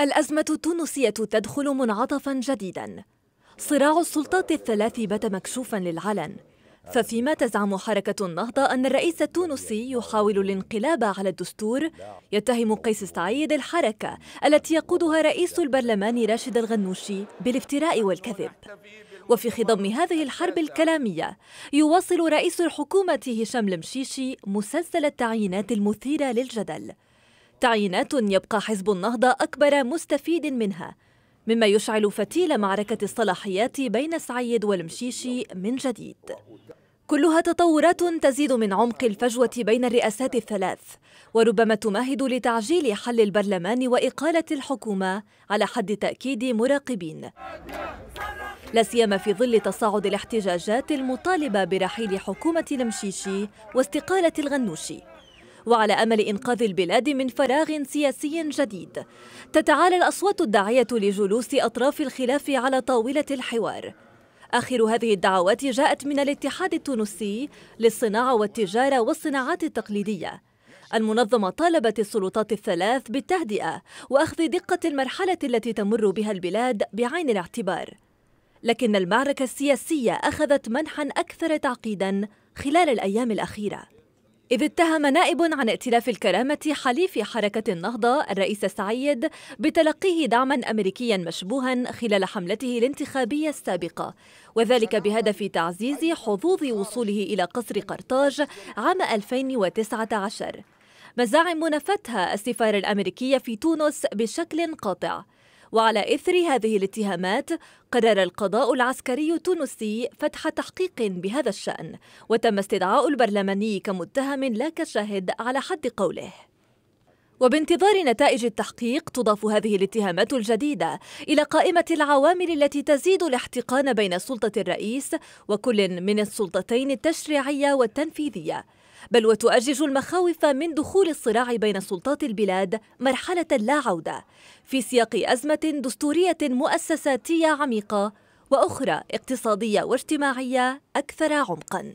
الأزمة التونسية تدخل منعطفا جديدا صراع السلطات الثلاث بات مكشوفا للعلن ففيما تزعم حركة النهضة أن الرئيس التونسي يحاول الانقلاب على الدستور يتهم قيس سعيد الحركة التي يقودها رئيس البرلمان راشد الغنوشي بالافتراء والكذب وفي خضم هذه الحرب الكلامية يواصل رئيس الحكومة هشام المشيشي مسلسل التعيينات المثيرة للجدل تعيينات يبقى حزب النهضة أكبر مستفيد منها مما يشعل فتيل معركة الصلاحيات بين سعيد والمشيشي من جديد كلها تطورات تزيد من عمق الفجوة بين الرئاسات الثلاث وربما تمهد لتعجيل حل البرلمان وإقالة الحكومة على حد تأكيد مراقبين لا سيما في ظل تصاعد الاحتجاجات المطالبة برحيل حكومة المشيشي واستقالة الغنوشي وعلى أمل إنقاذ البلاد من فراغ سياسي جديد تتعالى الأصوات الداعية لجلوس أطراف الخلاف على طاولة الحوار آخر هذه الدعوات جاءت من الاتحاد التونسي للصناعة والتجارة والصناعات التقليدية المنظمة طالبت السلطات الثلاث بالتهدئة وأخذ دقة المرحلة التي تمر بها البلاد بعين الاعتبار لكن المعركة السياسية أخذت منحا أكثر تعقيدا خلال الأيام الأخيرة إذ اتهم نائب عن ائتلاف الكرامة حليف حركة النهضة الرئيس سعيد بتلقيه دعما أمريكيا مشبوها خلال حملته الانتخابية السابقة وذلك بهدف تعزيز حظوظ وصوله إلى قصر قرطاج عام 2019 مزاعم نفتها السفارة الأمريكية في تونس بشكل قاطع وعلى إثر هذه الاتهامات قرر القضاء العسكري التونسي فتح تحقيق بهذا الشأن وتم استدعاء البرلماني كمتهم لا كشاهد على حد قوله وبانتظار نتائج التحقيق تضاف هذه الاتهامات الجديده الى قائمه العوامل التي تزيد الاحتقان بين سلطه الرئيس وكل من السلطتين التشريعيه والتنفيذيه بل وتؤجج المخاوف من دخول الصراع بين سلطات البلاد مرحلة لا عودة في سياق أزمة دستورية مؤسساتية عميقة وأخرى اقتصادية واجتماعية أكثر عمقاً